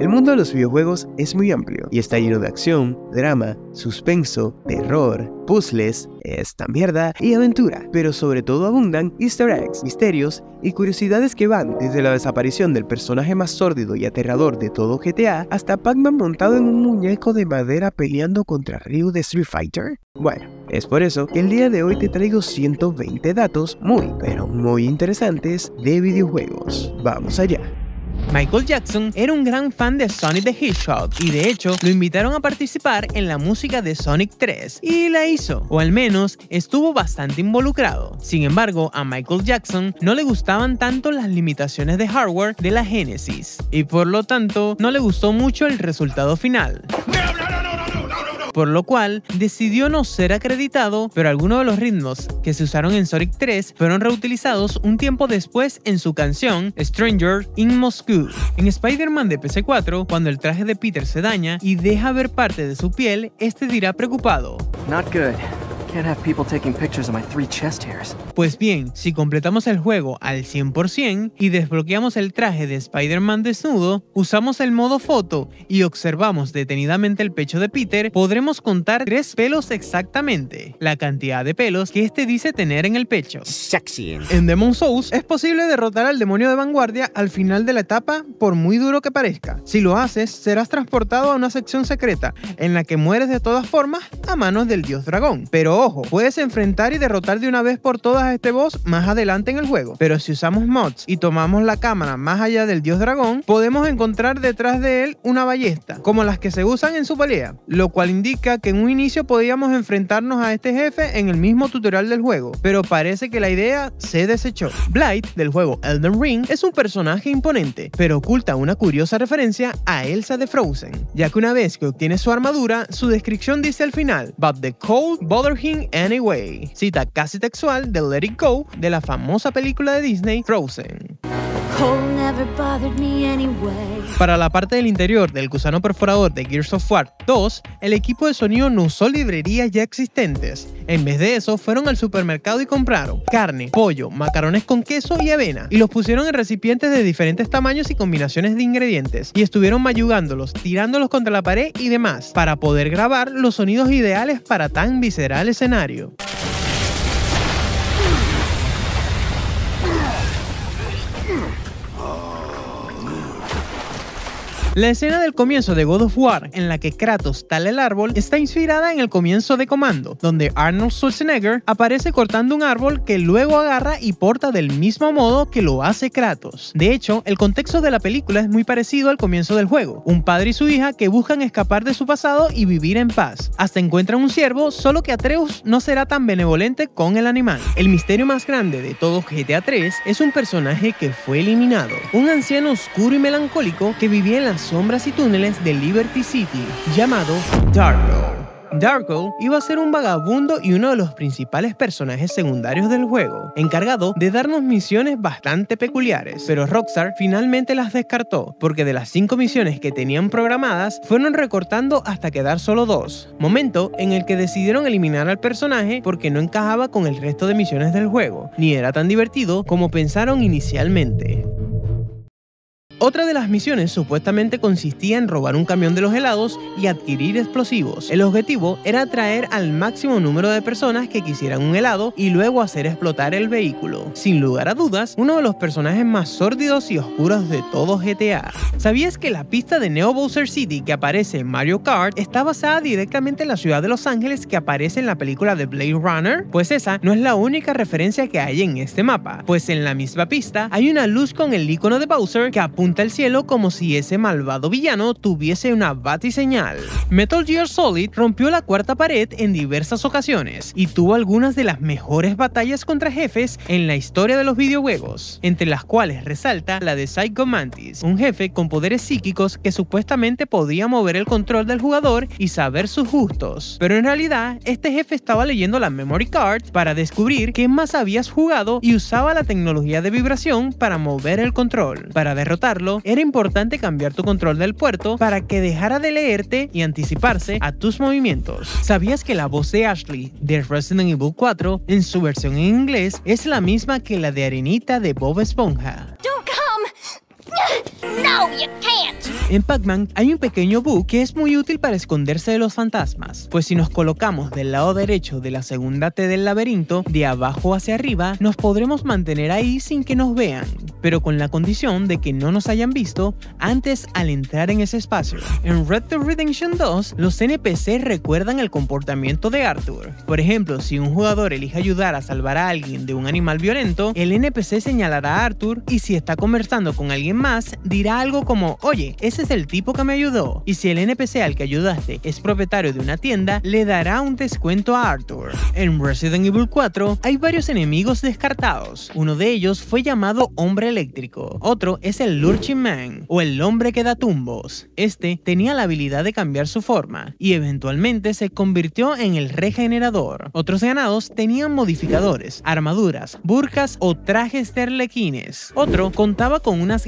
El mundo de los videojuegos es muy amplio y está lleno de acción, drama, suspenso, terror, puzzles, esta mierda y aventura, pero sobre todo abundan easter eggs, misterios y curiosidades que van desde la desaparición del personaje más sórdido y aterrador de todo GTA hasta Pac-Man montado en un muñeco de madera peleando contra Ryu de Street Fighter. Bueno, es por eso que el día de hoy te traigo 120 datos muy, pero muy interesantes de videojuegos. Vamos allá. Michael Jackson era un gran fan de Sonic the Hedgehog y de hecho lo invitaron a participar en la música de Sonic 3 y la hizo, o al menos estuvo bastante involucrado. Sin embargo, a Michael Jackson no le gustaban tanto las limitaciones de hardware de la Genesis y por lo tanto no le gustó mucho el resultado final por lo cual decidió no ser acreditado, pero algunos de los ritmos que se usaron en Sonic 3 fueron reutilizados un tiempo después en su canción Stranger in Moscow. En Spider-Man de PC4, cuando el traje de Peter se daña y deja ver parte de su piel, este dirá preocupado. Not good. Pues bien, si completamos el juego al 100% y desbloqueamos el traje de Spider-Man desnudo, usamos el modo foto y observamos detenidamente el pecho de Peter, podremos contar tres pelos exactamente, la cantidad de pelos que este dice tener en el pecho. Sexy. En Demon Souls es posible derrotar al demonio de vanguardia al final de la etapa por muy duro que parezca. Si lo haces, serás transportado a una sección secreta en la que mueres de todas formas a manos del dios dragón. Pero ojo, puedes enfrentar y derrotar de una vez por todas a este boss más adelante en el juego, pero si usamos mods y tomamos la cámara más allá del dios dragón, podemos encontrar detrás de él una ballesta, como las que se usan en su pelea, lo cual indica que en un inicio podíamos enfrentarnos a este jefe en el mismo tutorial del juego, pero parece que la idea se desechó. Blight, del juego Elden Ring, es un personaje imponente, pero oculta una curiosa referencia a Elsa de Frozen, ya que una vez que obtiene su armadura, su descripción dice al final, But the cold bother him Anyway, cita casi textual de Let It Go de la famosa película de Disney Frozen. Para la parte del interior del gusano perforador de Gears of War 2, el equipo de sonido no usó librerías ya existentes, en vez de eso, fueron al supermercado y compraron carne, pollo, macarones con queso y avena, y los pusieron en recipientes de diferentes tamaños y combinaciones de ingredientes, y estuvieron mayugándolos, tirándolos contra la pared y demás, para poder grabar los sonidos ideales para tan visceral escenario. La escena del comienzo de God of War, en la que Kratos tala el árbol, está inspirada en el comienzo de Comando, donde Arnold Schwarzenegger aparece cortando un árbol que luego agarra y porta del mismo modo que lo hace Kratos. De hecho, el contexto de la película es muy parecido al comienzo del juego, un padre y su hija que buscan escapar de su pasado y vivir en paz. Hasta encuentran un ciervo, solo que Atreus no será tan benevolente con el animal. El misterio más grande de todo GTA 3 es un personaje que fue eliminado, un anciano oscuro y melancólico que vivía en la sombras y túneles de Liberty City, llamado Darko. Darko iba a ser un vagabundo y uno de los principales personajes secundarios del juego, encargado de darnos misiones bastante peculiares, pero Rockstar finalmente las descartó, porque de las cinco misiones que tenían programadas, fueron recortando hasta quedar solo dos, momento en el que decidieron eliminar al personaje porque no encajaba con el resto de misiones del juego, ni era tan divertido como pensaron inicialmente. Otra de las misiones supuestamente consistía en robar un camión de los helados y adquirir explosivos. El objetivo era atraer al máximo número de personas que quisieran un helado y luego hacer explotar el vehículo. Sin lugar a dudas, uno de los personajes más sórdidos y oscuros de todo GTA. ¿Sabías que la pista de Neo Bowser City que aparece en Mario Kart está basada directamente en la ciudad de Los Ángeles que aparece en la película de Blade Runner? Pues esa no es la única referencia que hay en este mapa, pues en la misma pista hay una luz con el icono de Bowser que apunta el cielo como si ese malvado villano tuviese una batiseñal. Metal Gear Solid rompió la cuarta pared en diversas ocasiones y tuvo algunas de las mejores batallas contra jefes en la historia de los videojuegos, entre las cuales resalta la de Psycho Mantis, un jefe con poderes psíquicos que supuestamente podía mover el control del jugador y saber sus gustos, pero en realidad este jefe estaba leyendo la memory card para descubrir qué más habías jugado y usaba la tecnología de vibración para mover el control. Para derrotar era importante cambiar tu control del puerto para que dejara de leerte y anticiparse a tus movimientos. ¿Sabías que la voz de Ashley de Resident Evil 4 en su versión en inglés es la misma que la de Arenita de Bob Esponja? En Pac-Man hay un pequeño bug que es muy útil para esconderse de los fantasmas, pues si nos colocamos del lado derecho de la segunda T del laberinto, de abajo hacia arriba, nos podremos mantener ahí sin que nos vean, pero con la condición de que no nos hayan visto antes al entrar en ese espacio. En Red Dead Redemption 2, los NPC recuerdan el comportamiento de Arthur. Por ejemplo, si un jugador elige ayudar a salvar a alguien de un animal violento, el NPC señalará a Arthur y si está conversando con alguien más, dirá algo como, oye, ese es el tipo que me ayudó. Y si el NPC al que ayudaste es propietario de una tienda, le dará un descuento a Arthur. En Resident Evil 4 hay varios enemigos descartados. Uno de ellos fue llamado Hombre Eléctrico. Otro es el Lurching Man, o el Hombre que da tumbos. Este tenía la habilidad de cambiar su forma, y eventualmente se convirtió en el regenerador. Otros ganados tenían modificadores, armaduras, burjas o trajes terlequines. Otro contaba con unas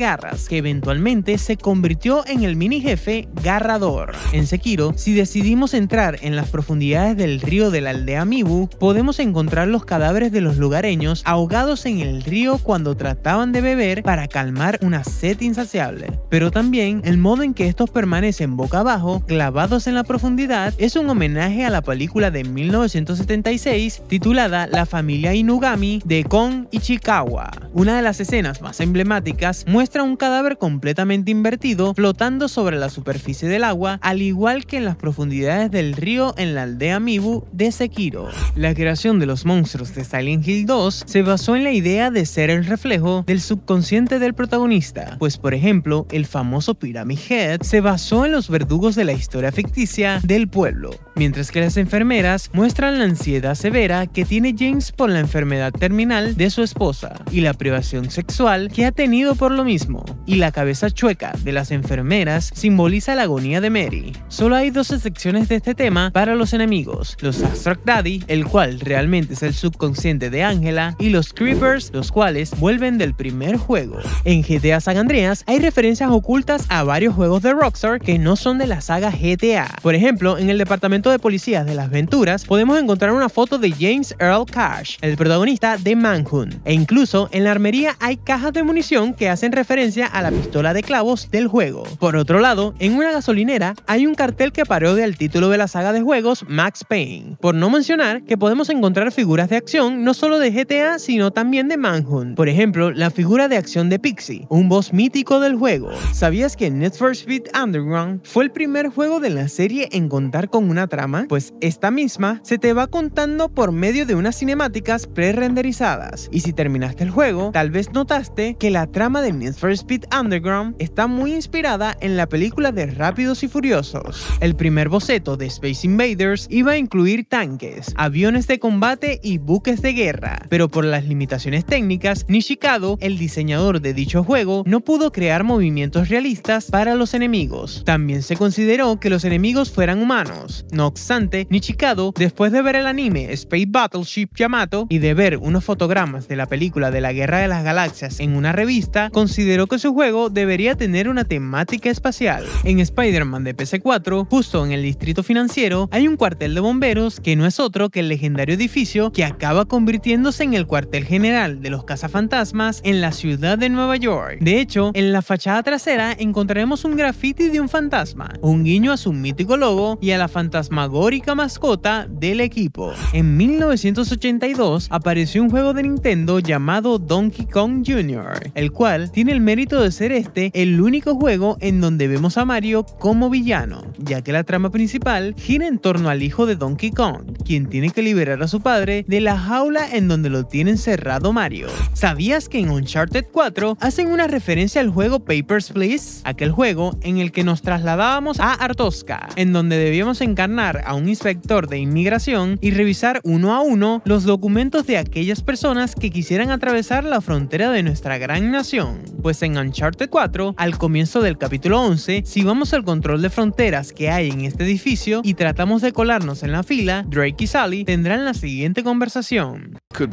que eventualmente se convirtió en el mini jefe Garrador. En Sekiro, si decidimos entrar en las profundidades del río de la aldea Mibu, podemos encontrar los cadáveres de los lugareños ahogados en el río cuando trataban de beber para calmar una sed insaciable. Pero también el modo en que estos permanecen boca abajo, clavados en la profundidad, es un homenaje a la película de 1976 titulada La familia Inugami de Kon Ichikawa. Una de las escenas más emblemáticas muestra un cadáver completamente invertido flotando sobre la superficie del agua, al igual que en las profundidades del río en la aldea Mibu de Sekiro. La creación de los monstruos de Silent Hill 2 se basó en la idea de ser el reflejo del subconsciente del protagonista, pues por ejemplo, el famoso Pyramid Head se basó en los verdugos de la historia ficticia del pueblo, mientras que las enfermeras muestran la ansiedad severa que tiene James por la enfermedad terminal de su esposa y la privación sexual que ha tenido por lo mismo y la cabeza chueca de las enfermeras simboliza la agonía de Mary. Solo hay dos excepciones de este tema para los enemigos, los Abstract Daddy, el cual realmente es el subconsciente de Angela, y los Creepers, los cuales vuelven del primer juego. En GTA San Andreas hay referencias ocultas a varios juegos de Rockstar que no son de la saga GTA. Por ejemplo, en el departamento de policías de las Venturas podemos encontrar una foto de James Earl Cash, el protagonista de Manhunt, e incluso en la armería hay cajas de munición que hacen referencia a la pistola de clavos del juego. Por otro lado, en una gasolinera hay un cartel que parodia el título de la saga de juegos Max Payne, por no mencionar que podemos encontrar figuras de acción no solo de GTA sino también de Manhunt, por ejemplo la figura de acción de Pixie, un boss mítico del juego. ¿Sabías que Need for Speed Underground fue el primer juego de la serie en contar con una trama? Pues esta misma se te va contando por medio de unas cinemáticas pre-renderizadas, y si terminaste el juego, tal vez notaste que la trama de Need Speed Underground está muy inspirada en la película de Rápidos y Furiosos. El primer boceto de Space Invaders iba a incluir tanques, aviones de combate y buques de guerra, pero por las limitaciones técnicas, Nishikado, el diseñador de dicho juego, no pudo crear movimientos realistas para los enemigos. También se consideró que los enemigos fueran humanos. No obstante, Nishikado, después de ver el anime Space Battleship Yamato y de ver unos fotogramas de la película de la Guerra de las Galaxias en una revista, consideró que su juego debería tener una temática espacial. En Spider-Man de PC4, justo en el distrito financiero, hay un cuartel de bomberos que no es otro que el legendario edificio que acaba convirtiéndose en el cuartel general de los cazafantasmas en la ciudad de Nueva York. De hecho, en la fachada trasera encontraremos un graffiti de un fantasma, un guiño a su mítico logo y a la fantasmagórica mascota del equipo. En 1982 apareció un juego de Nintendo llamado Donkey Kong Jr., el cual tiene el mérito de ser este el único juego en donde vemos a Mario como villano, ya que la trama principal gira en torno al hijo de Donkey Kong, quien tiene que liberar a su padre de la jaula en donde lo tiene encerrado Mario. ¿Sabías que en Uncharted 4 hacen una referencia al juego Papers, Please? Aquel juego en el que nos trasladábamos a Artosca, en donde debíamos encarnar a un inspector de inmigración y revisar uno a uno los documentos de aquellas personas que quisieran atravesar la frontera de nuestra gran nación. Pues pues en Uncharted 4, al comienzo del capítulo 11, si vamos al control de fronteras que hay en este edificio y tratamos de colarnos en la fila, Drake y Sally tendrán la siguiente conversación. Could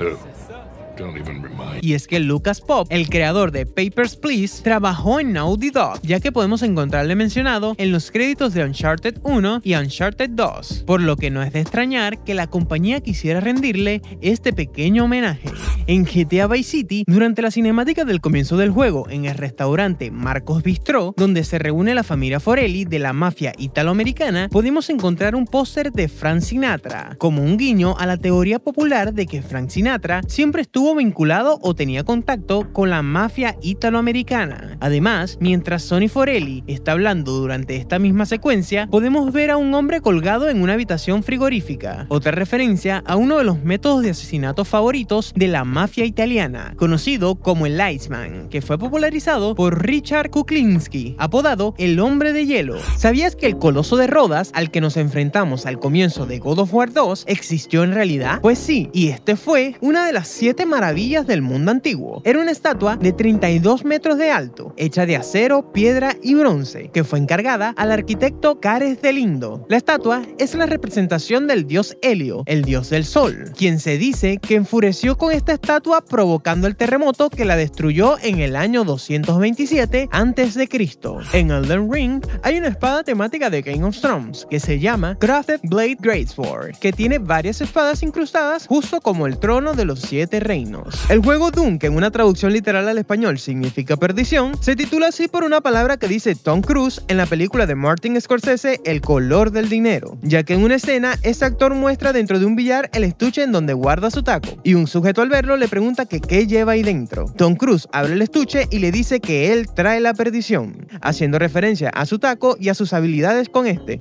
oh. Y es que Lucas Pop, el creador de Papers, Please, trabajó en Naughty Dog, ya que podemos encontrarle mencionado en los créditos de Uncharted 1 y Uncharted 2, por lo que no es de extrañar que la compañía quisiera rendirle este pequeño homenaje. En GTA Vice City, durante la cinemática del comienzo del juego en el restaurante Marcos Bistro, donde se reúne la familia Forelli de la mafia italoamericana, podemos encontrar un póster de Frank Sinatra, como un guiño a la teoría popular de que Frank Sinatra siempre estuvo estuvo vinculado o tenía contacto con la mafia italoamericana. Además, mientras Sonny Forelli está hablando durante esta misma secuencia, podemos ver a un hombre colgado en una habitación frigorífica, otra referencia a uno de los métodos de asesinato favoritos de la mafia italiana, conocido como el Iceman, que fue popularizado por Richard Kuklinski, apodado el hombre de hielo. ¿Sabías que el coloso de Rodas, al que nos enfrentamos al comienzo de God of War 2, existió en realidad? Pues sí, y este fue una de las siete maravillas del mundo antiguo. Era una estatua de 32 metros de alto, hecha de acero, piedra y bronce, que fue encargada al arquitecto Cares de Lindo. La estatua es la representación del dios Helio, el dios del sol, quien se dice que enfureció con esta estatua provocando el terremoto que la destruyó en el año 227 a.C. En Elden Ring hay una espada temática de Game of Thrones que se llama Crafted Blade Greatsword, que tiene varias espadas incrustadas justo como el trono de los siete reinos. El juego Doom, que en una traducción literal al español significa perdición, se titula así por una palabra que dice Tom Cruise en la película de Martin Scorsese El color del dinero, ya que en una escena ese actor muestra dentro de un billar el estuche en donde guarda su taco, y un sujeto al verlo le pregunta que qué lleva ahí dentro. Tom Cruise abre el estuche y le dice que él trae la perdición, haciendo referencia a su taco y a sus habilidades con este.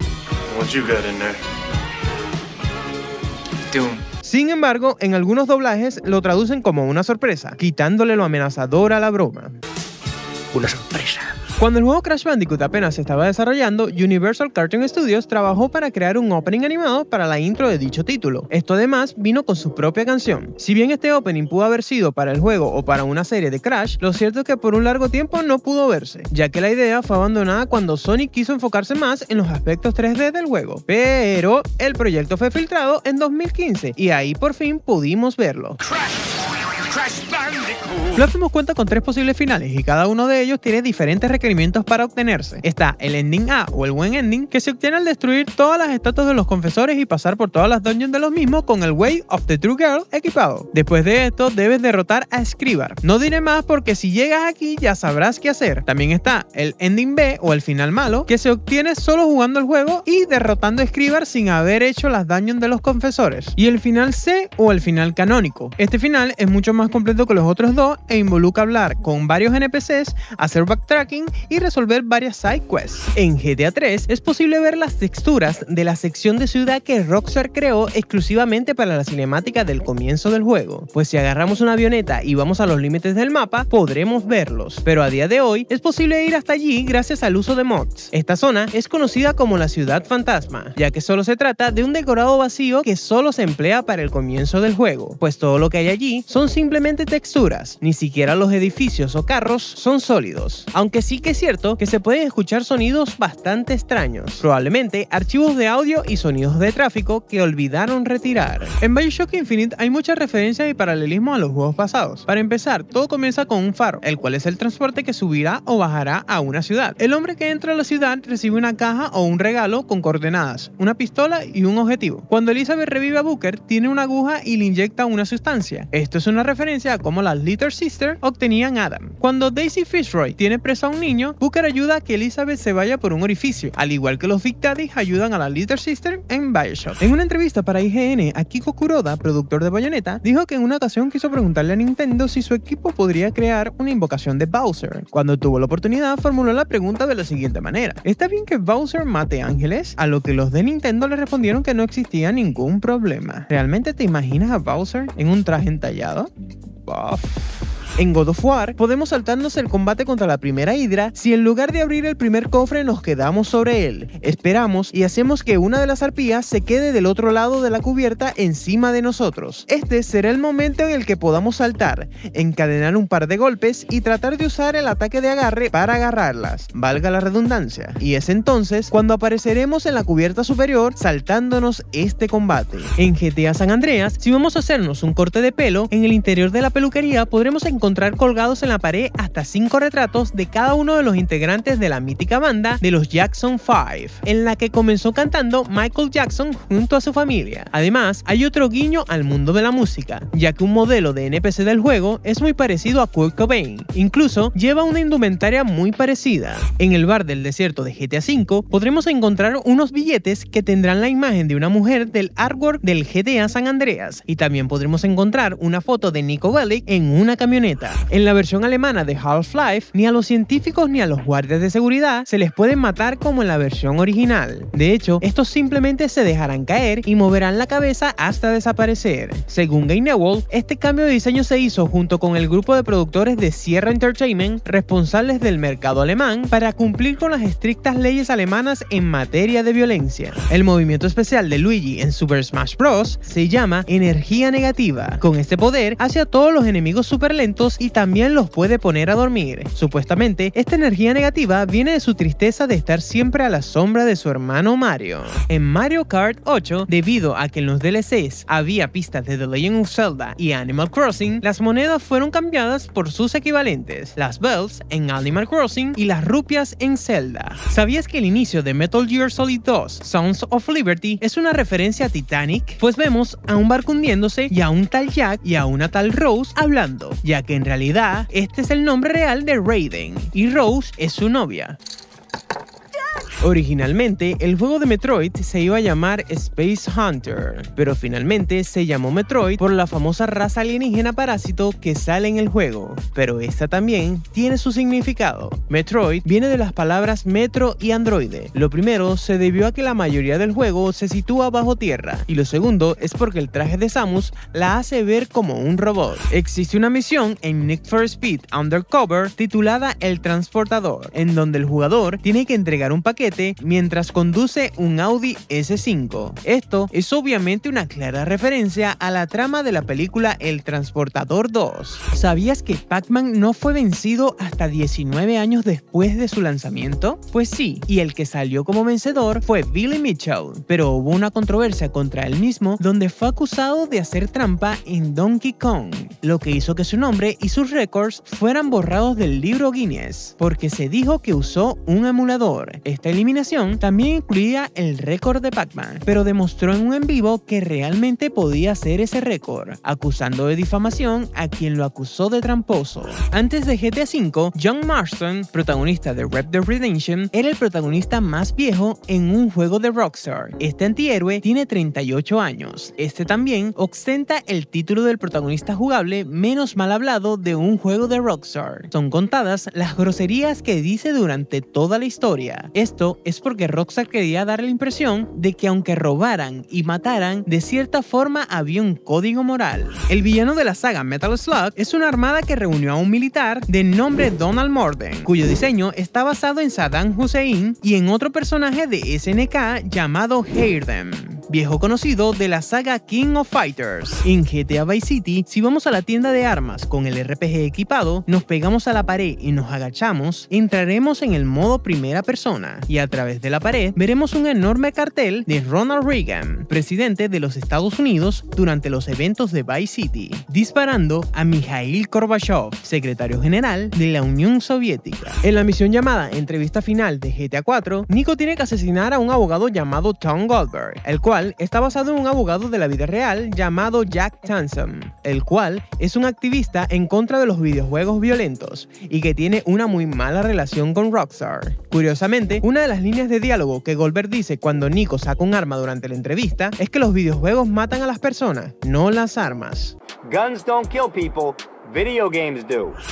Sin embargo, en algunos doblajes lo traducen como una sorpresa, quitándole lo amenazador a la broma una sorpresa. Cuando el juego Crash Bandicoot apenas se estaba desarrollando, Universal Cartoon Studios trabajó para crear un opening animado para la intro de dicho título. Esto además vino con su propia canción. Si bien este opening pudo haber sido para el juego o para una serie de Crash, lo cierto es que por un largo tiempo no pudo verse, ya que la idea fue abandonada cuando Sony quiso enfocarse más en los aspectos 3D del juego. Pero el proyecto fue filtrado en 2015 y ahí por fin pudimos verlo. Platinum cuenta con tres posibles finales y cada uno de ellos tiene diferentes requerimientos para obtenerse. Está el Ending A o el Buen Ending, que se obtiene al destruir todas las estatuas de los confesores y pasar por todas las dungeons de los mismos con el Way of the True Girl equipado. Después de esto, debes derrotar a Scribar. No diré más porque si llegas aquí ya sabrás qué hacer. También está el Ending B o el final malo, que se obtiene solo jugando el juego y derrotando a Scribar sin haber hecho las dungeons de los confesores. Y el final C o el final canónico. Este final es mucho más completo que los otros dos e involucra hablar con varios NPCs, hacer backtracking y resolver varias side quests. En GTA 3 es posible ver las texturas de la sección de ciudad que Rockstar creó exclusivamente para la cinemática del comienzo del juego, pues si agarramos una avioneta y vamos a los límites del mapa, podremos verlos, pero a día de hoy es posible ir hasta allí gracias al uso de mods. Esta zona es conocida como la ciudad fantasma, ya que solo se trata de un decorado vacío que solo se emplea para el comienzo del juego, pues todo lo que hay allí son simplemente texturas ni siquiera los edificios o carros son sólidos, aunque sí que es cierto que se pueden escuchar sonidos bastante extraños, probablemente archivos de audio y sonidos de tráfico que olvidaron retirar. En Bioshock Infinite hay muchas referencias y paralelismo a los juegos pasados. Para empezar, todo comienza con un faro, el cual es el transporte que subirá o bajará a una ciudad. El hombre que entra a la ciudad recibe una caja o un regalo con coordenadas, una pistola y un objetivo. Cuando Elizabeth revive a Booker, tiene una aguja y le inyecta una sustancia. Esto es una referencia a cómo como las Little Sister, obtenían Adam. Cuando Daisy Fitzroy tiene preso a un niño, Booker ayuda a que Elizabeth se vaya por un orificio, al igual que los Dictadis ayudan a las Little Sister en Bioshock. En una entrevista para IGN, Akiko Kuroda, productor de Bayonetta, dijo que en una ocasión quiso preguntarle a Nintendo si su equipo podría crear una invocación de Bowser. Cuando tuvo la oportunidad, formuló la pregunta de la siguiente manera. ¿Está bien que Bowser mate ángeles? A lo que los de Nintendo le respondieron que no existía ningún problema. ¿Realmente te imaginas a Bowser en un traje entallado? off. En God of War, podemos saltarnos el combate contra la primera Hidra si en lugar de abrir el primer cofre nos quedamos sobre él, esperamos y hacemos que una de las arpías se quede del otro lado de la cubierta encima de nosotros. Este será el momento en el que podamos saltar, encadenar un par de golpes y tratar de usar el ataque de agarre para agarrarlas, valga la redundancia, y es entonces cuando apareceremos en la cubierta superior saltándonos este combate. En GTA San Andreas, si vamos a hacernos un corte de pelo, en el interior de la peluquería podremos encontrar encontrar colgados en la pared hasta cinco retratos de cada uno de los integrantes de la mítica banda de los Jackson 5, en la que comenzó cantando Michael Jackson junto a su familia. Además, hay otro guiño al mundo de la música, ya que un modelo de NPC del juego es muy parecido a Kurt Cobain, incluso lleva una indumentaria muy parecida. En el bar del desierto de GTA V podremos encontrar unos billetes que tendrán la imagen de una mujer del artwork del GTA San Andreas, y también podremos encontrar una foto de Nico Bellic en una camioneta. En la versión alemana de Half-Life, ni a los científicos ni a los guardias de seguridad se les pueden matar como en la versión original. De hecho, estos simplemente se dejarán caer y moverán la cabeza hasta desaparecer. Según Game Newell, este cambio de diseño se hizo junto con el grupo de productores de Sierra Entertainment responsables del mercado alemán para cumplir con las estrictas leyes alemanas en materia de violencia. El movimiento especial de Luigi en Super Smash Bros. se llama energía negativa. Con este poder hacia todos los enemigos super lentos y también los puede poner a dormir. Supuestamente, esta energía negativa viene de su tristeza de estar siempre a la sombra de su hermano Mario. En Mario Kart 8, debido a que en los DLCs había pistas de The Legend of Zelda y Animal Crossing, las monedas fueron cambiadas por sus equivalentes, las Bells en Animal Crossing y las rupias en Zelda. ¿Sabías que el inicio de Metal Gear Solid 2, Sounds of Liberty, es una referencia a Titanic? Pues vemos a un barco hundiéndose y a un tal Jack y a una tal Rose hablando, ya que en realidad este es el nombre real de Raiden y Rose es su novia. Originalmente, el juego de Metroid se iba a llamar Space Hunter, pero finalmente se llamó Metroid por la famosa raza alienígena parásito que sale en el juego, pero esta también tiene su significado. Metroid viene de las palabras metro y androide. Lo primero se debió a que la mayoría del juego se sitúa bajo tierra, y lo segundo es porque el traje de Samus la hace ver como un robot. Existe una misión en Nick for Speed Undercover titulada El Transportador, en donde el jugador tiene que entregar un paquete mientras conduce un Audi S5. Esto es obviamente una clara referencia a la trama de la película El Transportador 2. ¿Sabías que Pac-Man no fue vencido hasta 19 años después de su lanzamiento? Pues sí, y el que salió como vencedor fue Billy Mitchell, pero hubo una controversia contra él mismo donde fue acusado de hacer trampa en Donkey Kong, lo que hizo que su nombre y sus récords fueran borrados del libro Guinness, porque se dijo que usó un emulador. Esta eliminación también incluía el récord de Pac-Man, pero demostró en un en vivo que realmente podía hacer ese récord, acusando de difamación a quien lo acusó de tramposo. Antes de GTA V, John Marston, protagonista de Red Dead Redemption, era el protagonista más viejo en un juego de Rockstar. Este antihéroe tiene 38 años. Este también ostenta el título del protagonista jugable menos mal hablado de un juego de Rockstar. Son contadas las groserías que dice durante toda la historia. Esto es porque Rockstar quería dar la impresión de que aunque robaran y mataran, de cierta forma había un código moral. El villano de la saga Metal Slug es una armada que reunió a un militar de nombre Donald Morden, cuyo diseño está basado en Saddam Hussein y en otro personaje de SNK llamado Hayden viejo conocido de la saga King of Fighters. En GTA Vice City, si vamos a la tienda de armas con el RPG equipado, nos pegamos a la pared y nos agachamos, entraremos en el modo primera persona y a través de la pared veremos un enorme cartel de Ronald Reagan, presidente de los Estados Unidos durante los eventos de Vice City, disparando a Mikhail Gorbachev, secretario general de la Unión Soviética. En la misión llamada Entrevista Final de GTA 4, Nico tiene que asesinar a un abogado llamado Tom Goldberg, el cual está basado en un abogado de la vida real llamado Jack Tansom, el cual es un activista en contra de los videojuegos violentos y que tiene una muy mala relación con Rockstar. Curiosamente, una de las líneas de diálogo que Goldberg dice cuando Nico saca un arma durante la entrevista es que los videojuegos matan a las personas, no las armas. Guns don't kill people.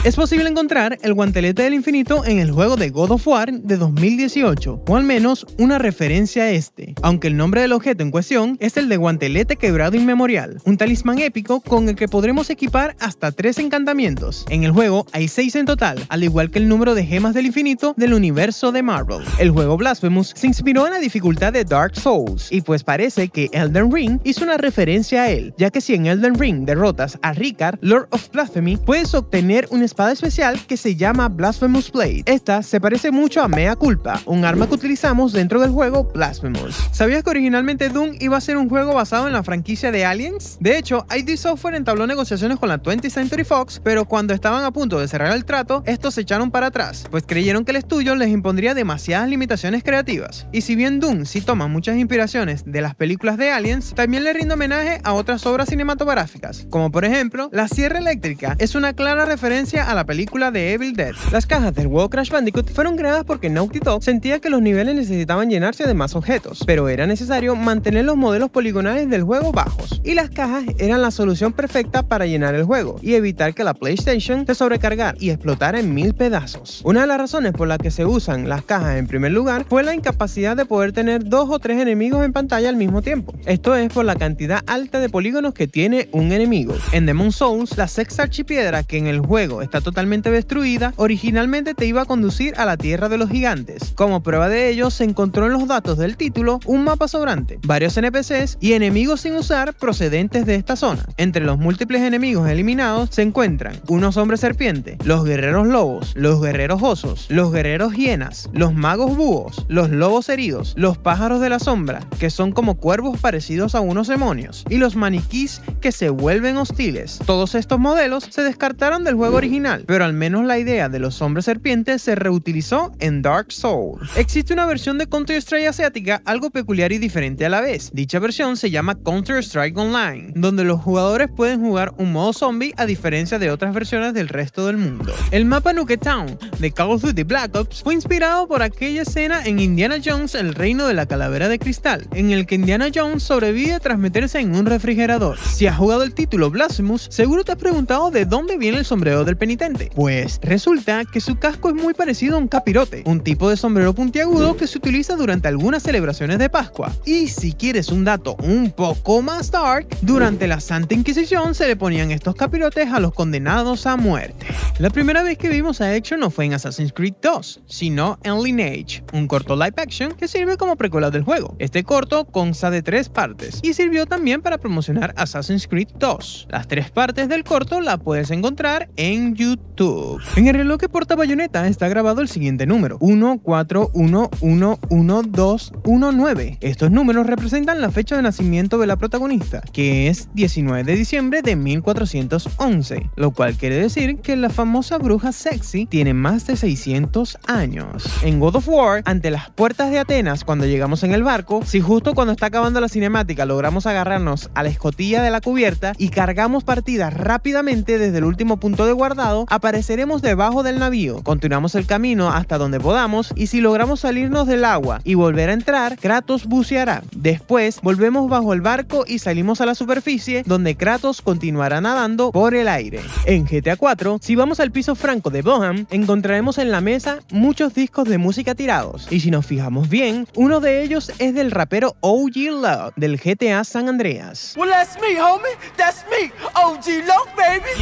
Es posible encontrar el guantelete del infinito en el juego de God of War de 2018, o al menos una referencia a este, aunque el nombre del objeto en cuestión es el de guantelete quebrado inmemorial, un talismán épico con el que podremos equipar hasta tres encantamientos. En el juego hay seis en total, al igual que el número de gemas del infinito del universo de Marvel. El juego Blasphemous se inspiró en la dificultad de Dark Souls, y pues parece que Elden Ring hizo una referencia a él, ya que si en Elden Ring derrotas a Ricard, Lord of Blasphemy puedes obtener una espada especial que se llama Blasphemous Blade. Esta se parece mucho a Mea Culpa, un arma que utilizamos dentro del juego Blasphemous. ¿Sabías que originalmente Doom iba a ser un juego basado en la franquicia de Aliens? De hecho, ID Software entabló negociaciones con la 20th Century Fox, pero cuando estaban a punto de cerrar el trato, estos se echaron para atrás, pues creyeron que el estudio les impondría demasiadas limitaciones creativas. Y si bien Doom sí toma muchas inspiraciones de las películas de Aliens, también le rinde homenaje a otras obras cinematográficas, como por ejemplo La Sierra Eléctrica, es una clara referencia a la película de Evil Dead. Las cajas del World Crash Bandicoot fueron creadas porque Naughty Dog sentía que los niveles necesitaban llenarse de más objetos, pero era necesario mantener los modelos poligonales del juego bajos, y las cajas eran la solución perfecta para llenar el juego y evitar que la PlayStation se sobrecargara y explotara en mil pedazos. Una de las razones por las que se usan las cajas en primer lugar fue la incapacidad de poder tener dos o tres enemigos en pantalla al mismo tiempo. Esto es por la cantidad alta de polígonos que tiene un enemigo. En Demon Souls, la sexta piedra que en el juego está totalmente destruida, originalmente te iba a conducir a la Tierra de los Gigantes. Como prueba de ello, se encontró en los datos del título un mapa sobrante, varios NPCs y enemigos sin usar procedentes de esta zona. Entre los múltiples enemigos eliminados se encuentran unos hombres serpiente, los guerreros lobos, los guerreros osos, los guerreros hienas, los magos búhos, los lobos heridos, los pájaros de la sombra, que son como cuervos parecidos a unos demonios, y los maniquís que se vuelven hostiles. Todos estos modelos se descartaron del juego original, pero al menos la idea de los hombres serpientes se reutilizó en Dark Souls. Existe una versión de Counter-Strike asiática algo peculiar y diferente a la vez. Dicha versión se llama Counter-Strike Online, donde los jugadores pueden jugar un modo zombie a diferencia de otras versiones del resto del mundo. El mapa Town de Call of Duty Black Ops fue inspirado por aquella escena en Indiana Jones, el reino de la calavera de cristal, en el que Indiana Jones sobrevive tras meterse en un refrigerador. Si has jugado el título Blasphemous, seguro te has preguntado de de dónde viene el sombrero del penitente. Pues resulta que su casco es muy parecido a un capirote, un tipo de sombrero puntiagudo que se utiliza durante algunas celebraciones de Pascua. Y si quieres un dato un poco más dark, durante la Santa Inquisición se le ponían estos capirotes a los condenados a muerte. La primera vez que vimos a hecho no fue en Assassin's Creed 2, sino en Lineage, un corto live action que sirve como precuela del juego. Este corto consta de tres partes y sirvió también para promocionar Assassin's Creed 2. Las tres partes del corto la pueden puedes encontrar en YouTube. En el reloj que porta bayoneta está grabado el siguiente número, 14111219. Estos números representan la fecha de nacimiento de la protagonista, que es 19 de diciembre de 1411, lo cual quiere decir que la famosa bruja sexy tiene más de 600 años. En God of War, ante las puertas de Atenas cuando llegamos en el barco, si justo cuando está acabando la cinemática logramos agarrarnos a la escotilla de la cubierta y cargamos partidas rápidamente desde el último punto de guardado, apareceremos debajo del navío. Continuamos el camino hasta donde podamos y si logramos salirnos del agua y volver a entrar, Kratos buceará. Después volvemos bajo el barco y salimos a la superficie donde Kratos continuará nadando por el aire. En GTA 4, si vamos al piso franco de Boham, encontraremos en la mesa muchos discos de música tirados. Y si nos fijamos bien, uno de ellos es del rapero OG Love del GTA San Andreas.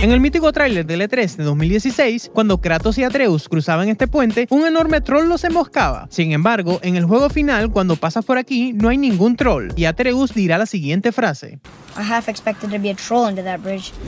En el mítico tráiler de E3 de 2016, cuando Kratos y Atreus cruzaban este puente, un enorme troll los emboscaba. Sin embargo, en el juego final, cuando pasas por aquí, no hay ningún troll, y Atreus dirá la siguiente frase.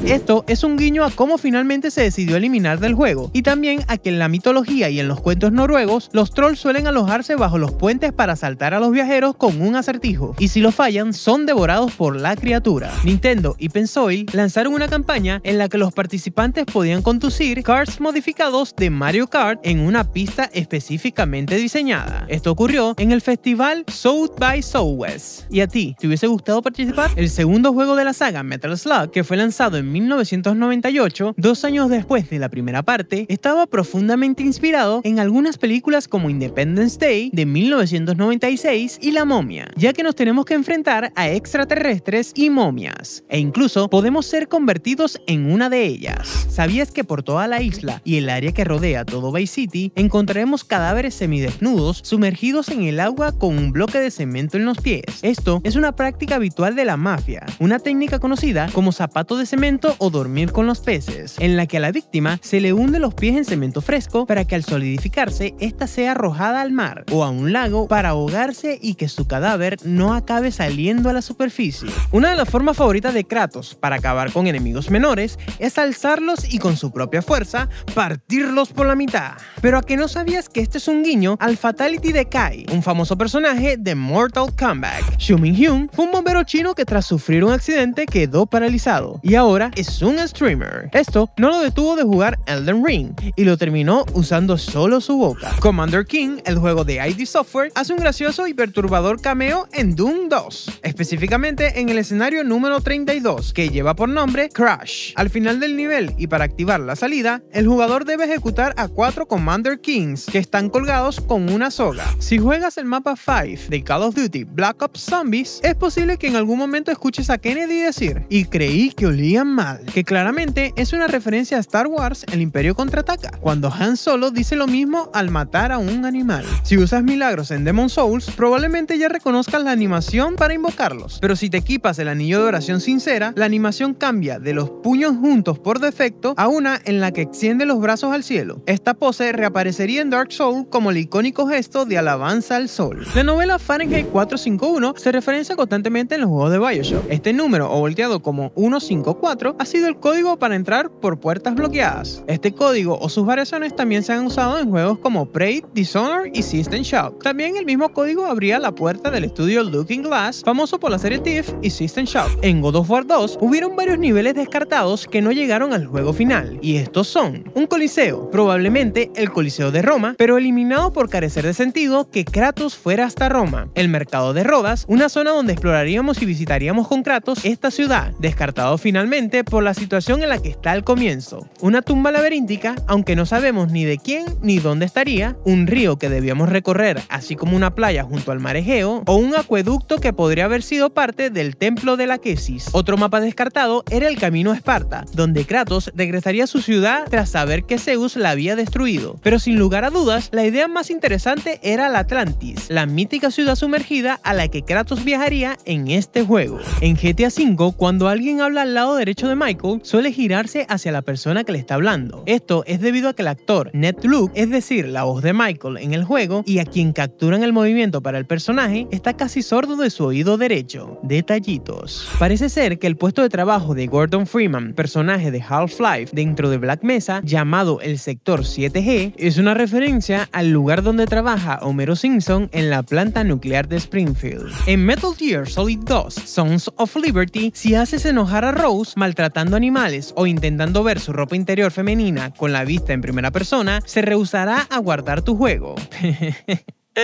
Esto es un guiño a cómo finalmente se decidió eliminar del juego, y también a que en la mitología y en los cuentos noruegos, los trolls suelen alojarse bajo los puentes para asaltar a los viajeros con un acertijo, y si lo fallan, son devorados por la criatura. Nintendo y Pensoil lanzaron una campaña en la que los participantes podían conducir karts modificados de Mario Kart en una pista específicamente diseñada. Esto ocurrió en el festival South by Southwest. ¿Y a ti, te hubiese gustado participar? El segundo juego de la saga, Metal Slug, que fue lanzado en 1998, dos años después de la primera parte, estaba profundamente inspirado en algunas películas como Independence Day de 1996 y La Momia, ya que nos tenemos que enfrentar a extraterrestres y momias, e incluso podemos ser convertidos en una de ellas. ¿Sabías que por toda la isla y el área que rodea todo Bay City encontraremos cadáveres semidesnudos sumergidos en el agua con un bloque de cemento en los pies? Esto es una práctica habitual de la mafia, una técnica conocida como zapato de cemento o dormir con los peces, en la que a la víctima se le hunde los pies en cemento fresco para que al solidificarse ésta sea arrojada al mar o a un lago para ahogarse y que su cadáver no acabe saliendo a la superficie. Una de las formas favoritas de Kratos para acabar con enemigos menores es alzarlos y con su propia fuerza partirlos por la mitad. Pero a que no sabías que este es un guiño al Fatality de Kai, un famoso personaje de Mortal Kombat. Xiu Min fue un bombero chino que tras sufrir un accidente quedó paralizado y ahora es un streamer. Esto no lo detuvo de jugar Elden Ring y lo terminó usando solo su boca. Commander King, el juego de ID Software, hace un gracioso y perturbador cameo en Doom 2, específicamente en el escenario número 32 que lleva por nombre Crash. Al final del nivel y para activar la salida, el jugador debe ejecutar a cuatro Commander Kings que están colgados con una soga. Si juegas el mapa 5 de Call of Duty Black Ops Zombies, es posible que en algún momento escuches a Kennedy decir, y creí que olían mal, que claramente es una referencia a Star Wars El Imperio Contraataca, cuando Han Solo dice lo mismo al matar a un animal. Si usas milagros en Demon Souls, probablemente ya reconozcas la animación para invocarlos, pero si te equipas el anillo de oración sincera, la animación cambia de los puños juntos por defecto a una en la que extiende los brazos al cielo. Esta pose reaparecería en Dark Souls como el icónico gesto de alabanza al sol. La novela Fahrenheit 451 se referencia constantemente en los juegos de Bioshock. Este número, o volteado como 154, ha sido el código para entrar por puertas bloqueadas. Este código o sus variaciones también se han usado en juegos como Prey, Dishonored y System Shock. También el mismo código abría la puerta del estudio Looking Glass, famoso por la serie Thief y System Shock. En God of War 2 hubieron varios niveles descartados que no llegaron al juego final, y estos son un coliseo, probablemente el Coliseo de Roma, pero eliminado por carecer de sentido que Kratos fuera hasta Roma, el mercado de Rodas, una zona donde exploraríamos y visitaríamos con Kratos esta ciudad, descartado finalmente por la situación en la que está al comienzo, una tumba laberíntica, aunque no sabemos ni de quién ni dónde estaría, un río que debíamos recorrer, así como una playa junto al mar Egeo, o un acueducto que podría haber sido parte del templo de la Quesis. Otro mapa descartado era el camino a Esparta, donde Kratos regresaría a su ciudad tras saber que Zeus la había destruido. Pero sin lugar a dudas, la idea más interesante era la Atlantis, la mítica ciudad sumergida a la que Kratos viajaría en este juego. En GTA V, cuando alguien habla al lado derecho de Michael, suele girarse hacia la persona que le está hablando. Esto es debido a que el actor Ned Luke, es decir, la voz de Michael en el juego, y a quien capturan el movimiento para el personaje, está casi sordo de su oído derecho. Detallitos. Parece ser que el puesto de trabajo de Gordon Freeman, personaje de Half-Life dentro de Black Mesa, llamado el Sector 7G, es una referencia al lugar donde trabaja Homero Simpson en la planta nuclear de Springfield. En Metal Gear Solid 2, Sons of Liberty, si haces enojar a Rose maltratando animales o intentando ver su ropa interior femenina con la vista en primera persona, se rehusará a guardar tu juego.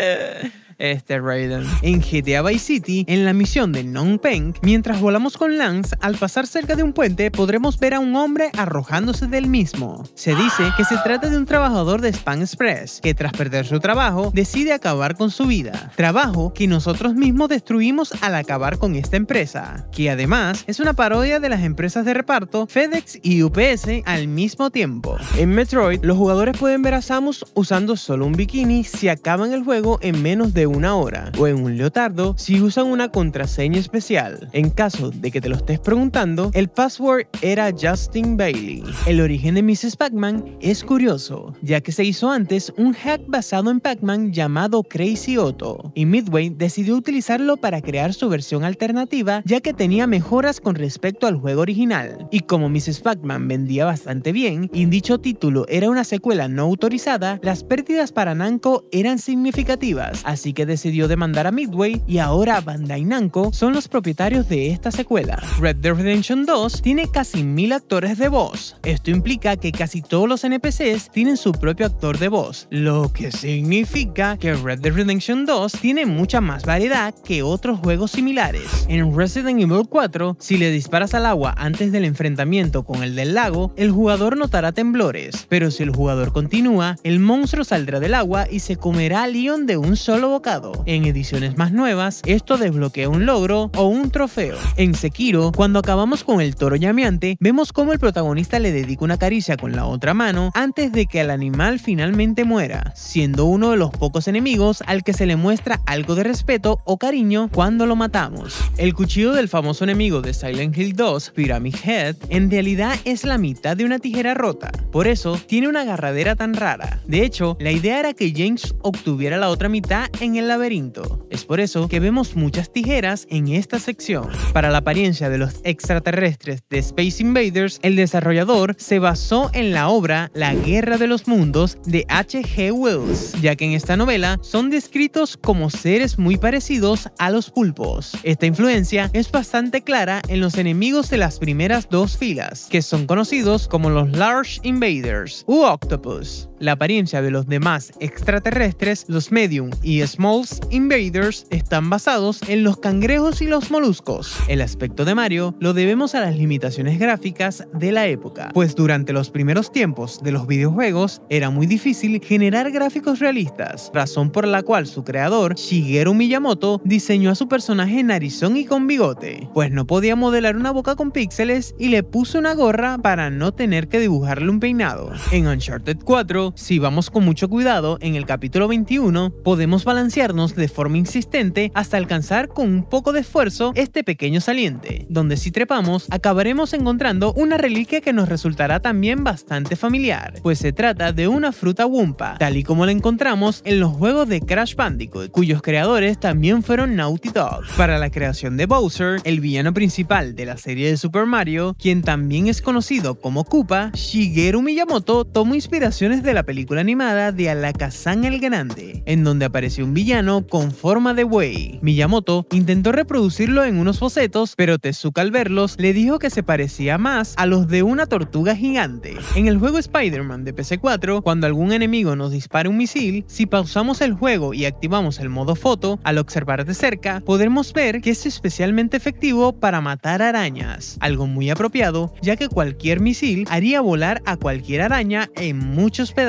este Raiden en GTA Vice City en la misión de Non Peng. Mientras volamos con Lance, al pasar cerca de un puente podremos ver a un hombre arrojándose del mismo. Se dice que se trata de un trabajador de Span Express que tras perder su trabajo decide acabar con su vida. Trabajo que nosotros mismos destruimos al acabar con esta empresa, que además es una parodia de las empresas de reparto FedEx y UPS al mismo tiempo. En Metroid, los jugadores pueden ver a Samus usando solo un bikini si acaban el juego en menos de una hora o en un leotardo si usan una contraseña especial. En caso de que te lo estés preguntando, el password era Justin Bailey. El origen de Mrs. Pac-Man es curioso, ya que se hizo antes un hack basado en Pac-Man llamado Crazy Otto, y Midway decidió utilizarlo para crear su versión alternativa ya que tenía mejoras con respecto al juego original. Y como Mrs. Pac-Man vendía bastante bien y dicho título era una secuela no autorizada, las pérdidas para Namco eran significativas, así que decidió demandar a Midway y ahora Bandai Namco son los propietarios de esta secuela. Red Dead Redemption 2 tiene casi mil actores de voz. Esto implica que casi todos los NPCs tienen su propio actor de voz, lo que significa que Red Dead Redemption 2 tiene mucha más variedad que otros juegos similares. En Resident Evil 4, si le disparas al agua antes del enfrentamiento con el del lago, el jugador notará temblores, pero si el jugador continúa, el monstruo saldrá del agua y se comerá a Leon de un solo bocado en ediciones más nuevas, esto desbloquea un logro o un trofeo. En Sekiro, cuando acabamos con el toro llameante, vemos cómo el protagonista le dedica una caricia con la otra mano antes de que el animal finalmente muera, siendo uno de los pocos enemigos al que se le muestra algo de respeto o cariño cuando lo matamos. El cuchillo del famoso enemigo de Silent Hill 2, Pyramid Head, en realidad es la mitad de una tijera rota, por eso tiene una agarradera tan rara. De hecho, la idea era que James obtuviera la otra mitad en el laberinto. Es por eso que vemos muchas tijeras en esta sección. Para la apariencia de los extraterrestres de Space Invaders, el desarrollador se basó en la obra La Guerra de los Mundos de H.G. Wells, ya que en esta novela son descritos como seres muy parecidos a los pulpos. Esta influencia es bastante clara en los enemigos de las primeras dos filas, que son conocidos como los Large Invaders u Octopus la apariencia de los demás extraterrestres, los medium y smalls invaders están basados en los cangrejos y los moluscos. El aspecto de Mario lo debemos a las limitaciones gráficas de la época, pues durante los primeros tiempos de los videojuegos era muy difícil generar gráficos realistas, razón por la cual su creador, Shigeru Miyamoto, diseñó a su personaje narizón y con bigote, pues no podía modelar una boca con píxeles y le puso una gorra para no tener que dibujarle un peinado. En Uncharted 4, si vamos con mucho cuidado, en el capítulo 21 podemos balancearnos de forma insistente hasta alcanzar con un poco de esfuerzo este pequeño saliente, donde si trepamos acabaremos encontrando una reliquia que nos resultará también bastante familiar, pues se trata de una fruta Wumpa, tal y como la encontramos en los juegos de Crash Bandicoot, cuyos creadores también fueron Naughty Dog. Para la creación de Bowser, el villano principal de la serie de Super Mario, quien también es conocido como Koopa, Shigeru Miyamoto tomó inspiraciones de la película animada de Alakazán el Grande, en donde apareció un villano con forma de buey. Miyamoto intentó reproducirlo en unos bocetos, pero Tezuka al verlos le dijo que se parecía más a los de una tortuga gigante. En el juego Spider-Man de PC4, cuando algún enemigo nos dispara un misil, si pausamos el juego y activamos el modo foto, al observar de cerca, podremos ver que es especialmente efectivo para matar arañas, algo muy apropiado ya que cualquier misil haría volar a cualquier araña en muchos pedazos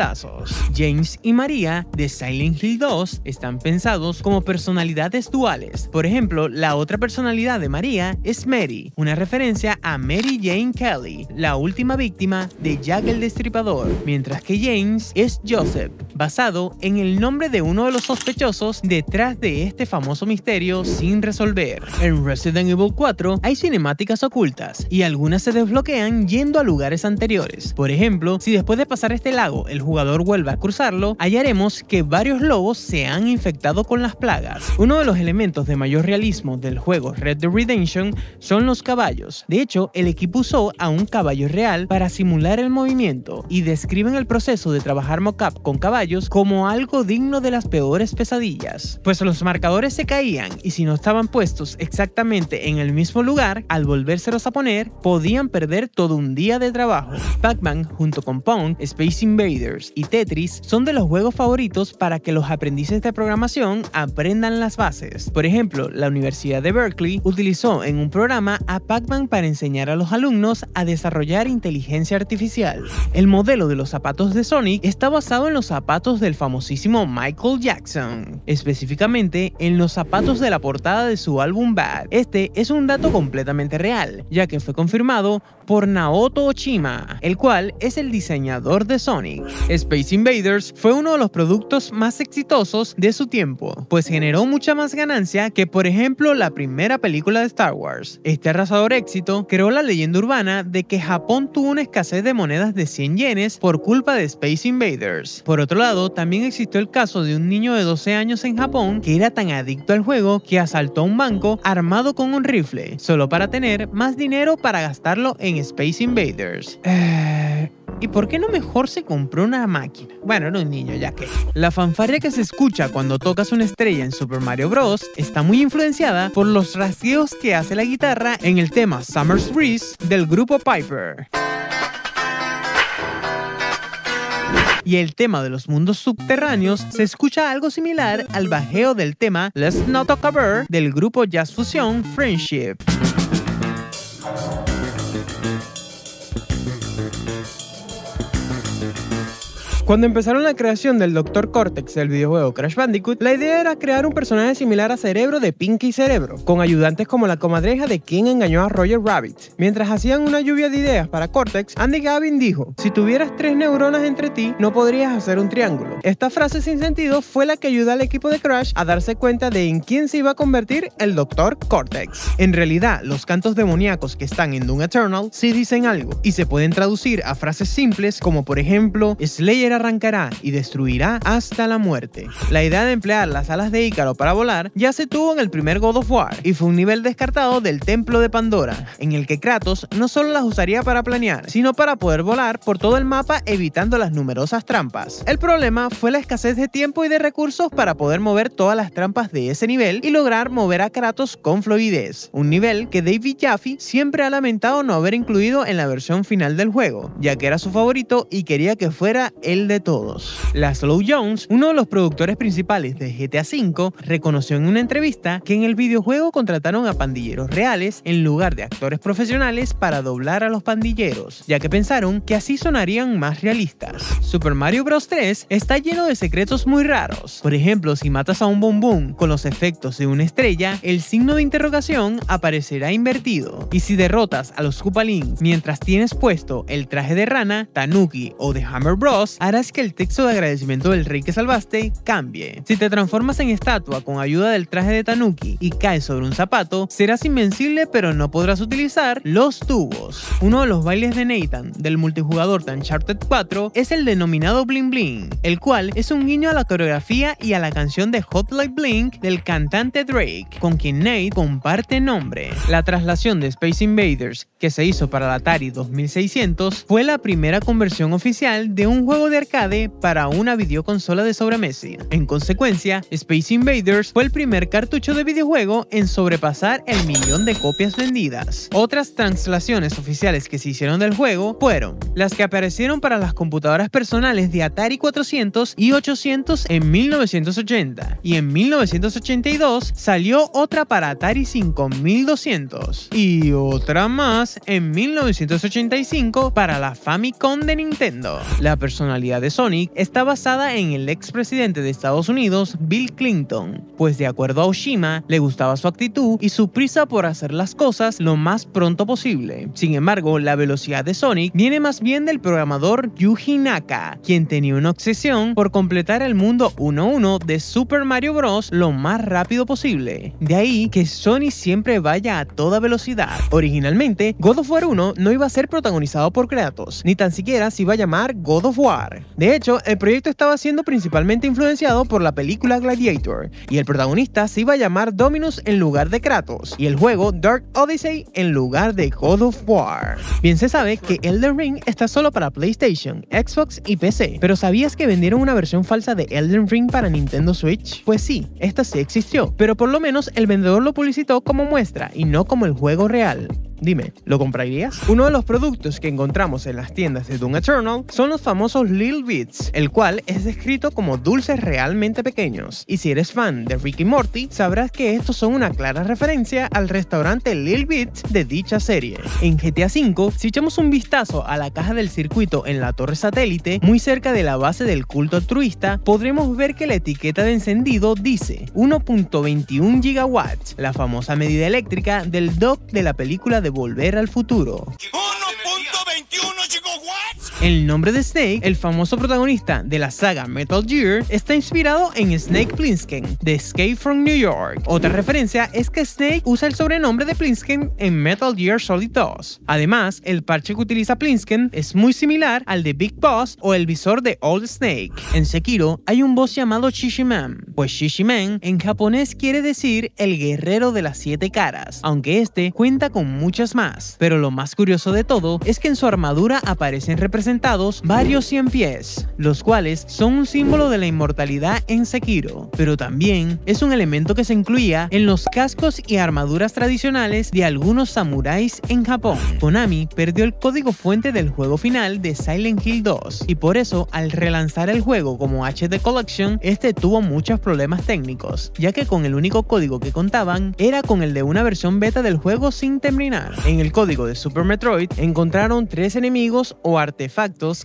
James y María de Silent Hill 2 están pensados como personalidades duales. Por ejemplo, la otra personalidad de María es Mary, una referencia a Mary Jane Kelly, la última víctima de Jack el Destripador, mientras que James es Joseph, basado en el nombre de uno de los sospechosos detrás de este famoso misterio sin resolver. En Resident Evil 4 hay cinemáticas ocultas y algunas se desbloquean yendo a lugares anteriores. Por ejemplo, si después de pasar este lago el jugador vuelva a cruzarlo, hallaremos que varios lobos se han infectado con las plagas. Uno de los elementos de mayor realismo del juego Red Dead Redemption son los caballos. De hecho, el equipo usó a un caballo real para simular el movimiento y describen el proceso de trabajar mock-up con caballos como algo digno de las peores pesadillas, pues los marcadores se caían y si no estaban puestos exactamente en el mismo lugar, al volvérselos a poner, podían perder todo un día de trabajo. Pac-Man, junto con Pong, Space Invaders, y Tetris son de los juegos favoritos para que los aprendices de programación aprendan las bases. Por ejemplo, la Universidad de Berkeley utilizó en un programa a Pac-Man para enseñar a los alumnos a desarrollar inteligencia artificial. El modelo de los zapatos de Sonic está basado en los zapatos del famosísimo Michael Jackson, específicamente en los zapatos de la portada de su álbum Bad. Este es un dato completamente real, ya que fue confirmado por Naoto Oshima, el cual es el diseñador de Sonic. Space Invaders fue uno de los productos más exitosos de su tiempo, pues generó mucha más ganancia que por ejemplo la primera película de Star Wars. Este arrasador éxito creó la leyenda urbana de que Japón tuvo una escasez de monedas de 100 yenes por culpa de Space Invaders. Por otro lado, también existió el caso de un niño de 12 años en Japón que era tan adicto al juego que asaltó un banco armado con un rifle, solo para tener más dinero para gastarlo en Space Invaders. Eh, ¿Y por qué no mejor se compró una máquina? Bueno, no un niño, ya que. La fanfarria que se escucha cuando tocas una estrella en Super Mario Bros. está muy influenciada por los rasgueos que hace la guitarra en el tema Summer's Breeze del grupo Piper. y el tema de los mundos subterráneos se escucha algo similar al bajeo del tema Let's Not Talk About del grupo jazz Fusion Friendship. Cuando empezaron la creación del Dr. Cortex del videojuego Crash Bandicoot, la idea era crear un personaje similar a Cerebro de Pinky Cerebro, con ayudantes como la comadreja de quien engañó a Roger Rabbit. Mientras hacían una lluvia de ideas para Cortex, Andy Gavin dijo, si tuvieras tres neuronas entre ti, no podrías hacer un triángulo. Esta frase sin sentido fue la que ayudó al equipo de Crash a darse cuenta de en quién se iba a convertir el Dr. Cortex. En realidad, los cantos demoníacos que están en Doom Eternal sí dicen algo, y se pueden traducir a frases simples como por ejemplo, Slayer arrancará y destruirá hasta la muerte. La idea de emplear las alas de Ícaro para volar ya se tuvo en el primer God of War y fue un nivel descartado del Templo de Pandora, en el que Kratos no solo las usaría para planear, sino para poder volar por todo el mapa evitando las numerosas trampas. El problema fue la escasez de tiempo y de recursos para poder mover todas las trampas de ese nivel y lograr mover a Kratos con fluidez, un nivel que David Jaffe siempre ha lamentado no haber incluido en la versión final del juego, ya que era su favorito y quería que fuera el de todos. Laszlo Jones, uno de los productores principales de GTA V, reconoció en una entrevista que en el videojuego contrataron a pandilleros reales en lugar de actores profesionales para doblar a los pandilleros, ya que pensaron que así sonarían más realistas. Super Mario Bros. 3 está lleno de secretos muy raros. Por ejemplo, si matas a un bombón con los efectos de una estrella, el signo de interrogación aparecerá invertido. Y si derrotas a los Koopalings mientras tienes puesto el traje de rana, Tanuki o de Hammer Bros, hará es que el texto de agradecimiento del rey que salvaste cambie. Si te transformas en estatua con ayuda del traje de Tanuki y caes sobre un zapato, serás invencible pero no podrás utilizar los tubos. Uno de los bailes de Nathan del multijugador de Uncharted 4 es el denominado Bling Bling, el cual es un guiño a la coreografía y a la canción de Hot Light Blink del cantante Drake, con quien Nate comparte nombre. La traslación de Space Invaders que se hizo para la Atari 2600 fue la primera conversión oficial de un juego de para una videoconsola de sobremesa. En consecuencia, Space Invaders fue el primer cartucho de videojuego en sobrepasar el millón de copias vendidas. Otras translaciones oficiales que se hicieron del juego fueron las que aparecieron para las computadoras personales de Atari 400 y 800 en 1980 y en 1982 salió otra para Atari 5200 y otra más en 1985 para la Famicom de Nintendo. La personalidad de Sonic está basada en el expresidente de Estados Unidos, Bill Clinton, pues de acuerdo a Oshima, le gustaba su actitud y su prisa por hacer las cosas lo más pronto posible. Sin embargo, la velocidad de Sonic viene más bien del programador Yuji Naka, quien tenía una obsesión por completar el mundo 1-1 de Super Mario Bros. lo más rápido posible. De ahí que Sonic siempre vaya a toda velocidad. Originalmente, God of War 1 no iba a ser protagonizado por Kratos, ni tan siquiera se iba a llamar God of War, de hecho, el proyecto estaba siendo principalmente influenciado por la película Gladiator, y el protagonista se iba a llamar Dominus en lugar de Kratos, y el juego Dark Odyssey en lugar de God of War. Bien se sabe que Elden Ring está solo para PlayStation, Xbox y PC, pero ¿sabías que vendieron una versión falsa de Elden Ring para Nintendo Switch? Pues sí, esta sí existió, pero por lo menos el vendedor lo publicitó como muestra y no como el juego real. Dime, ¿lo comprarías? Uno de los productos que encontramos en las tiendas de Doom Eternal son los famosos Lil Bits, el cual es descrito como dulces realmente pequeños. Y si eres fan de Ricky Morty, sabrás que estos son una clara referencia al restaurante Lil Bits de dicha serie. En GTA V, si echamos un vistazo a la caja del circuito en la torre satélite, muy cerca de la base del culto altruista, podremos ver que la etiqueta de encendido dice 1.21 gigawatts, la famosa medida eléctrica del dock de la película de Volver al Futuro. El nombre de Snake, el famoso protagonista de la saga Metal Gear, está inspirado en Snake Plinsken, de Escape from New York. Otra referencia es que Snake usa el sobrenombre de Plinsken en Metal Gear Solid 2. Además, el parche que utiliza Plinsken es muy similar al de Big Boss o el visor de Old Snake. En Sekiro hay un boss llamado Shishiman, pues Shishiman en japonés quiere decir el guerrero de las siete caras, aunque este cuenta con muchas más. Pero lo más curioso de todo es que en su armadura aparecen representaciones Presentados varios cien pies, los cuales son un símbolo de la inmortalidad en Sekiro, pero también es un elemento que se incluía en los cascos y armaduras tradicionales de algunos samuráis en Japón. Konami perdió el código fuente del juego final de Silent Hill 2 y por eso al relanzar el juego como HD Collection, este tuvo muchos problemas técnicos, ya que con el único código que contaban era con el de una versión beta del juego sin terminar. En el código de Super Metroid encontraron tres enemigos o artefactos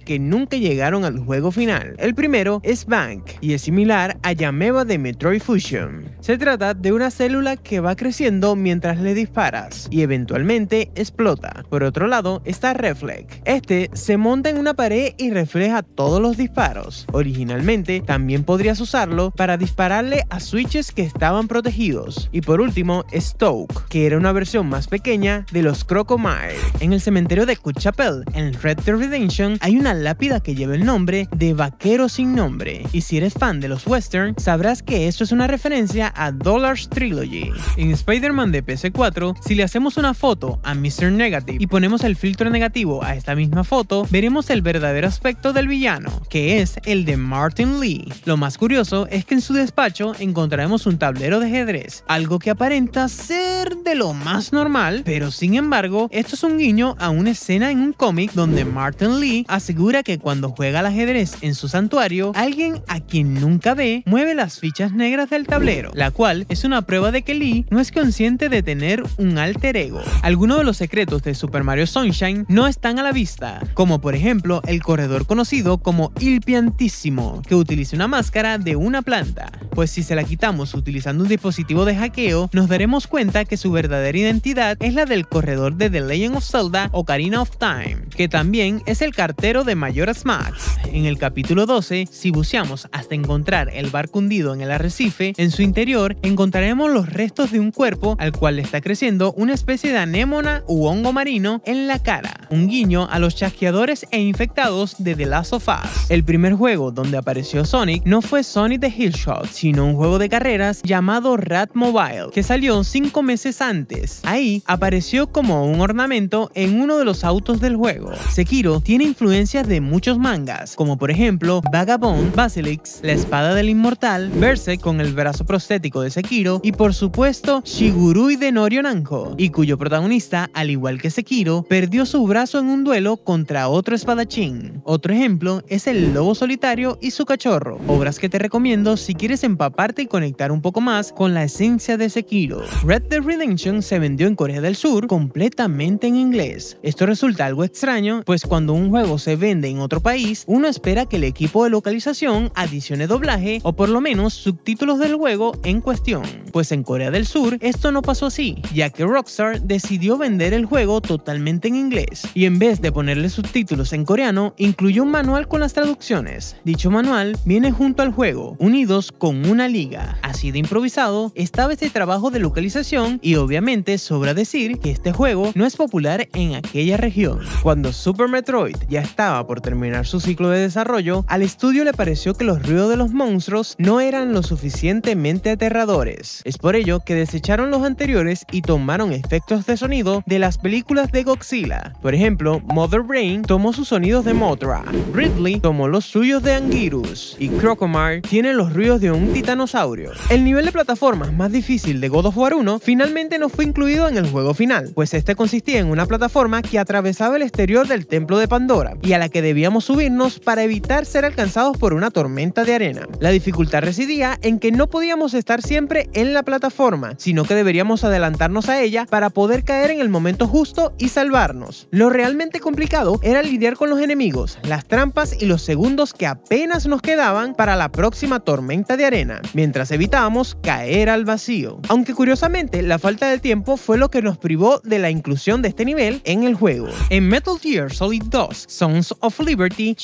que nunca llegaron al juego final. El primero es Bank y es similar a Yameba de Metroid Fusion. Se trata de una célula que va creciendo mientras le disparas y eventualmente explota. Por otro lado está Reflex. Este se monta en una pared y refleja todos los disparos. Originalmente también podrías usarlo para dispararle a switches que estaban protegidos. Y por último Stoke, que era una versión más pequeña de los Crocomile. En el cementerio de Kuchapel, en Red Dead Redemption hay una lápida que lleva el nombre de Vaquero sin nombre, y si eres fan de los western, sabrás que esto es una referencia a Dollars Trilogy. En Spider-Man de pc 4 si le hacemos una foto a Mr. Negative y ponemos el filtro negativo a esta misma foto, veremos el verdadero aspecto del villano, que es el de Martin Lee. Lo más curioso es que en su despacho encontraremos un tablero de ajedrez, algo que aparenta ser de lo más normal, pero sin embargo, esto es un guiño a una escena en un cómic donde Martin Lee asegura que cuando juega al ajedrez en su santuario, alguien a quien nunca ve mueve las fichas negras del tablero, la cual es una prueba de que Lee no es consciente de tener un alter ego. Algunos de los secretos de Super Mario Sunshine no están a la vista, como por ejemplo el corredor conocido como Il que utiliza una máscara de una planta, pues si se la quitamos utilizando un dispositivo de hackeo, nos daremos cuenta que su verdadera identidad es la del corredor de The Legend of Zelda Ocarina of Time, que también es el caso cartero de Mayoras Max. En el capítulo 12, si buceamos hasta encontrar el barco hundido en el arrecife, en su interior encontraremos los restos de un cuerpo al cual le está creciendo una especie de anémona u hongo marino en la cara, un guiño a los chasqueadores e infectados de The Last of Us. El primer juego donde apareció Sonic no fue Sonic the Hedgehog, sino un juego de carreras llamado Rat Mobile, que salió 5 meses antes. Ahí apareció como un ornamento en uno de los autos del juego. Sekiro tiene influencias de muchos mangas, como por ejemplo Vagabond, Basilix, La Espada del Inmortal, Berserk con el brazo prostético de Sekiro y por supuesto Shigurui de Norionanko, y cuyo protagonista, al igual que Sekiro, perdió su brazo en un duelo contra otro espadachín. Otro ejemplo es El Lobo Solitario y su Cachorro, obras que te recomiendo si quieres empaparte y conectar un poco más con la esencia de Sekiro. Red Dead Redemption se vendió en Corea del Sur completamente en inglés. Esto resulta algo extraño, pues cuando un juego se vende en otro país, uno espera que el equipo de localización adicione doblaje o por lo menos subtítulos del juego en cuestión, pues en Corea del Sur esto no pasó así, ya que Rockstar decidió vender el juego totalmente en inglés y en vez de ponerle subtítulos en coreano, incluyó un manual con las traducciones. Dicho manual viene junto al juego, unidos con una liga. Así de improvisado estaba este trabajo de localización y obviamente sobra decir que este juego no es popular en aquella región. Cuando Super Metroid ya estaba por terminar su ciclo de desarrollo, al estudio le pareció que los ruidos de los monstruos no eran lo suficientemente aterradores. Es por ello que desecharon los anteriores y tomaron efectos de sonido de las películas de Godzilla. Por ejemplo, Mother Brain tomó sus sonidos de Mothra, Ridley tomó los suyos de Anguirus y Crocomar tiene los ruidos de un titanosaurio. El nivel de plataformas más difícil de God of War 1 finalmente no fue incluido en el juego final, pues este consistía en una plataforma que atravesaba el exterior del templo de Pandora y a la que debíamos subirnos para evitar ser alcanzados por una tormenta de arena. La dificultad residía en que no podíamos estar siempre en la plataforma, sino que deberíamos adelantarnos a ella para poder caer en el momento justo y salvarnos. Lo realmente complicado era lidiar con los enemigos, las trampas y los segundos que apenas nos quedaban para la próxima tormenta de arena, mientras evitábamos caer al vacío. Aunque curiosamente, la falta de tiempo fue lo que nos privó de la inclusión de este nivel en el juego. En Metal Gear Solid 2, Sons of Liberty,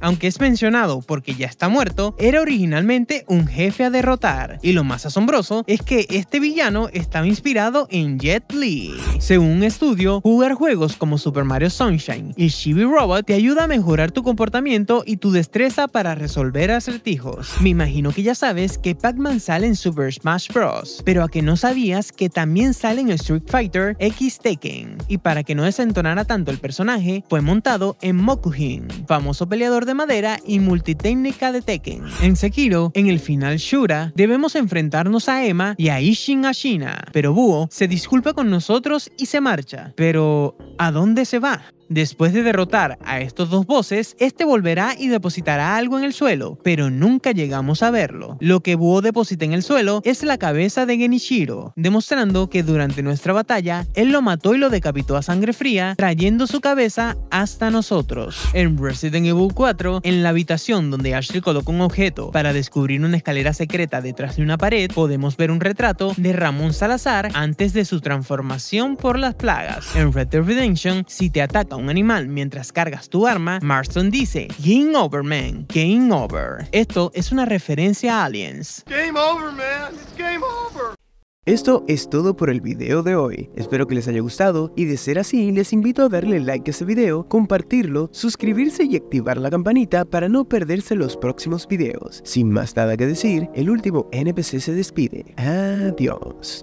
aunque es mencionado porque ya está muerto, era originalmente un jefe a derrotar. Y lo más asombroso es que este villano estaba inspirado en Jet Li. Según un estudio, jugar juegos como Super Mario Sunshine y Shibi Robot te ayuda a mejorar tu comportamiento y tu destreza para resolver acertijos. Me imagino que ya sabes que Pac-Man sale en Super Smash Bros, pero a que no sabías que también sale en Street Fighter X Tekken. Y para que no desentonara tanto el personaje, fue montado en Mokujin, famoso peleador de madera y multitécnica de Tekken. En Sekiro, en el final Shura, debemos enfrentarnos a Emma y a Ishin Ashina, pero Buo se disculpa con nosotros y se marcha. Pero, ¿a dónde se va? Después de derrotar a estos dos bosses, este volverá y depositará algo en el suelo, pero nunca llegamos a verlo. Lo que Buo deposita en el suelo es la cabeza de Genichiro, demostrando que durante nuestra batalla, él lo mató y lo decapitó a sangre fría, trayendo su cabeza hasta nosotros. En Resident Evil 4, en la habitación donde Ashley coloca un objeto para descubrir una escalera secreta detrás de una pared, podemos ver un retrato de Ramón Salazar antes de su transformación por las plagas. En Red Dead Redemption, si te ataca un animal mientras cargas tu arma, Marston dice, Game over, man. Game over. Esto es una referencia a Aliens. Esto es todo por el video de hoy, espero que les haya gustado y de ser así les invito a darle like a este video, compartirlo, suscribirse y activar la campanita para no perderse los próximos videos. Sin más nada que decir, el último NPC se despide. Adiós.